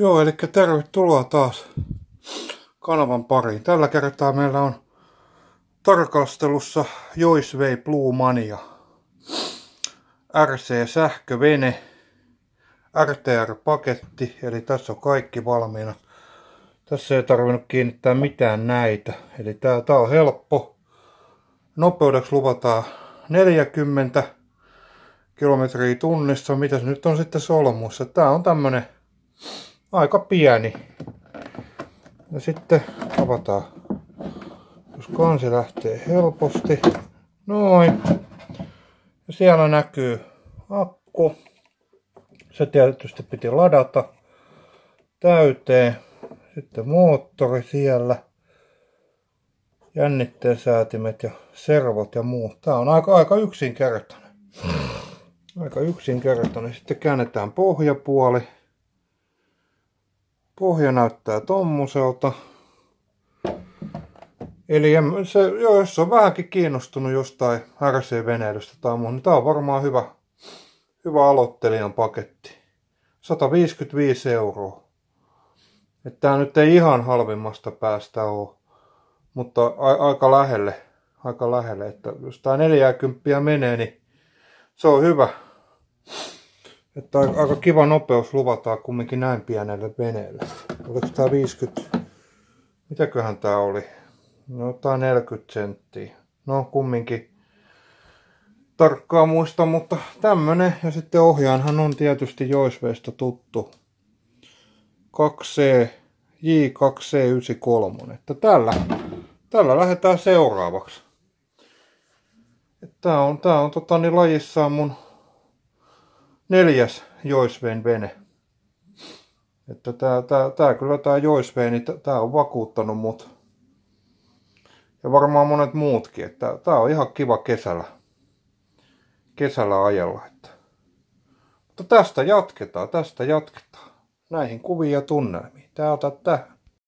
Joo, eli tervetuloa taas kanavan pariin. Tällä kertaa meillä on tarkastelussa Joisvei Blue Mania. RC-sähkövene, RTR-paketti, eli tässä on kaikki valmiina. Tässä ei tarvinnut kiinnittää mitään näitä. Eli tää, tää on helppo. Nopeudeksi luvataan 40 kilometriä tunnissa. Mitäs nyt on sitten solmussa? Tää on tämmönen aika pieni. Ja sitten avataan, jos kansi lähtee helposti. Noin. Ja siellä näkyy akku. Se tietysti piti ladata täyteen. Sitten moottori siellä. Jännitteen säätimet ja servot ja muu. Tää on aika, aika yksinkertainen. Aika yksinkertainen. Sitten käännetään pohjapuoli. Pohja näyttää tommoselta. Eli se, joo, jos on vähänkin kiinnostunut jostain RC-veneilystä tai muuta, niin tämä on varmaan hyvä, hyvä aloittelijan paketti. 155 euroa. Että tämä nyt ei ihan halvimmasta päästä ole, mutta a, aika lähelle. Aika lähelle, että jos tämä 40 menee, niin se on hyvä. Että aika kiva nopeus luvataan kumminkin näin pienellä veneellä. Oliko tämä 50? Mitäköhän tämä oli? No tämä 40 senttiä. No kumminkin tarkkaa muista, mutta tämmönen. Ja sitten ohjaanhan on tietysti Joisveista tuttu. 2C, J2C93. Että tällä, tällä lähdetään seuraavaksi. tämä on, tää on tota, niin lajissaan mun neljäs Joisveen vene. Että tää, tää, tää kyllä tää Joisveen, niin tää on vakuuttanut mut. Ja varmaan monet muutkin, että tää on ihan kiva kesällä. Kesällä ajella, että. Mutta tästä jatketaan, tästä jatketaan. Näihin kuviin ja tunnelmiin. Tää ota tähän.